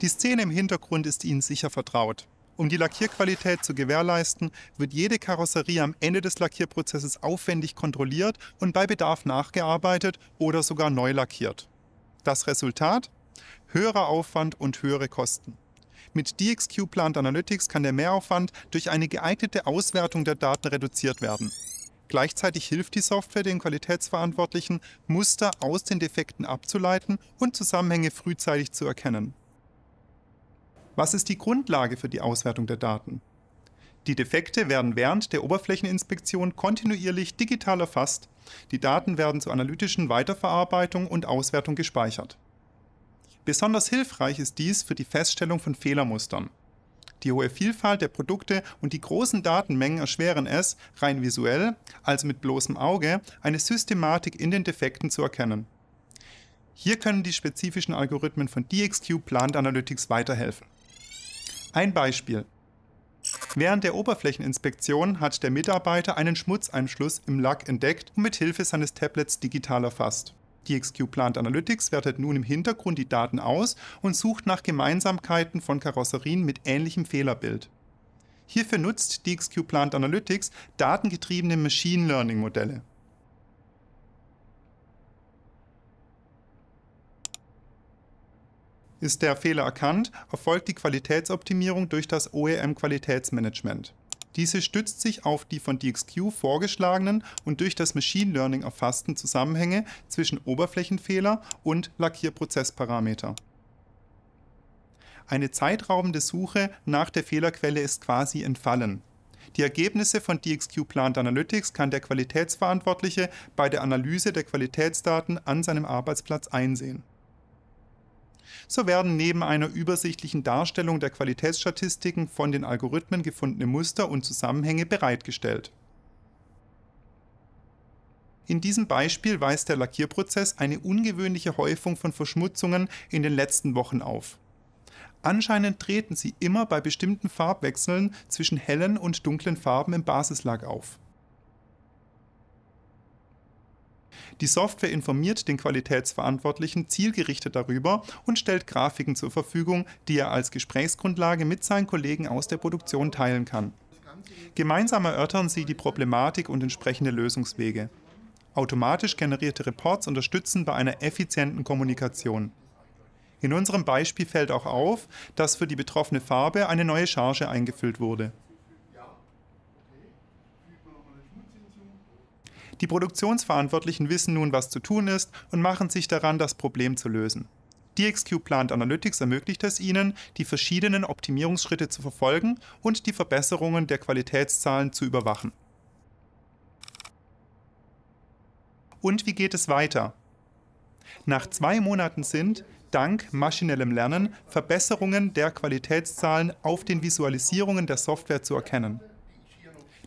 Die Szene im Hintergrund ist Ihnen sicher vertraut. Um die Lackierqualität zu gewährleisten, wird jede Karosserie am Ende des Lackierprozesses aufwendig kontrolliert und bei Bedarf nachgearbeitet oder sogar neu lackiert. Das Resultat? Höherer Aufwand und höhere Kosten. Mit DXQ Plant Analytics kann der Mehraufwand durch eine geeignete Auswertung der Daten reduziert werden. Gleichzeitig hilft die Software den Qualitätsverantwortlichen, Muster aus den Defekten abzuleiten und Zusammenhänge frühzeitig zu erkennen. Was ist die Grundlage für die Auswertung der Daten? Die Defekte werden während der Oberflächeninspektion kontinuierlich digital erfasst. Die Daten werden zur analytischen Weiterverarbeitung und Auswertung gespeichert. Besonders hilfreich ist dies für die Feststellung von Fehlermustern. Die hohe Vielfalt der Produkte und die großen Datenmengen erschweren es, rein visuell, also mit bloßem Auge, eine Systematik in den Defekten zu erkennen. Hier können die spezifischen Algorithmen von DXQ Plant Analytics weiterhelfen. Ein Beispiel. Während der Oberflächeninspektion hat der Mitarbeiter einen Schmutzeinschluss im Lack entdeckt und mit Hilfe seines Tablets digital erfasst. DXQ Plant Analytics wertet nun im Hintergrund die Daten aus und sucht nach Gemeinsamkeiten von Karosserien mit ähnlichem Fehlerbild. Hierfür nutzt DXQ Plant Analytics datengetriebene Machine Learning Modelle. Ist der Fehler erkannt, erfolgt die Qualitätsoptimierung durch das OEM-Qualitätsmanagement. Diese stützt sich auf die von DXQ vorgeschlagenen und durch das Machine Learning erfassten Zusammenhänge zwischen Oberflächenfehler und Lackierprozessparameter. Eine zeitraubende Suche nach der Fehlerquelle ist quasi entfallen. Die Ergebnisse von DXQ Plant Analytics kann der Qualitätsverantwortliche bei der Analyse der Qualitätsdaten an seinem Arbeitsplatz einsehen. So werden neben einer übersichtlichen Darstellung der Qualitätsstatistiken von den Algorithmen gefundene Muster und Zusammenhänge bereitgestellt. In diesem Beispiel weist der Lackierprozess eine ungewöhnliche Häufung von Verschmutzungen in den letzten Wochen auf. Anscheinend treten sie immer bei bestimmten Farbwechseln zwischen hellen und dunklen Farben im Basislack auf. Die Software informiert den Qualitätsverantwortlichen zielgerichtet darüber und stellt Grafiken zur Verfügung, die er als Gesprächsgrundlage mit seinen Kollegen aus der Produktion teilen kann. Gemeinsam erörtern sie die Problematik und entsprechende Lösungswege. Automatisch generierte Reports unterstützen bei einer effizienten Kommunikation. In unserem Beispiel fällt auch auf, dass für die betroffene Farbe eine neue Charge eingefüllt wurde. Die Produktionsverantwortlichen wissen nun, was zu tun ist und machen sich daran, das Problem zu lösen. DXQ Plant Analytics ermöglicht es Ihnen, die verschiedenen Optimierungsschritte zu verfolgen und die Verbesserungen der Qualitätszahlen zu überwachen. Und wie geht es weiter? Nach zwei Monaten sind, dank maschinellem Lernen, Verbesserungen der Qualitätszahlen auf den Visualisierungen der Software zu erkennen.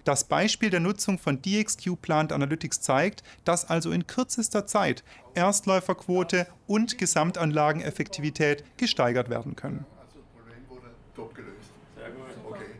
Das Beispiel der Nutzung von DXQ Plant Analytics zeigt, dass also in kürzester Zeit Erstläuferquote und Gesamtanlageneffektivität gesteigert werden können. Also Sehr gut. Okay.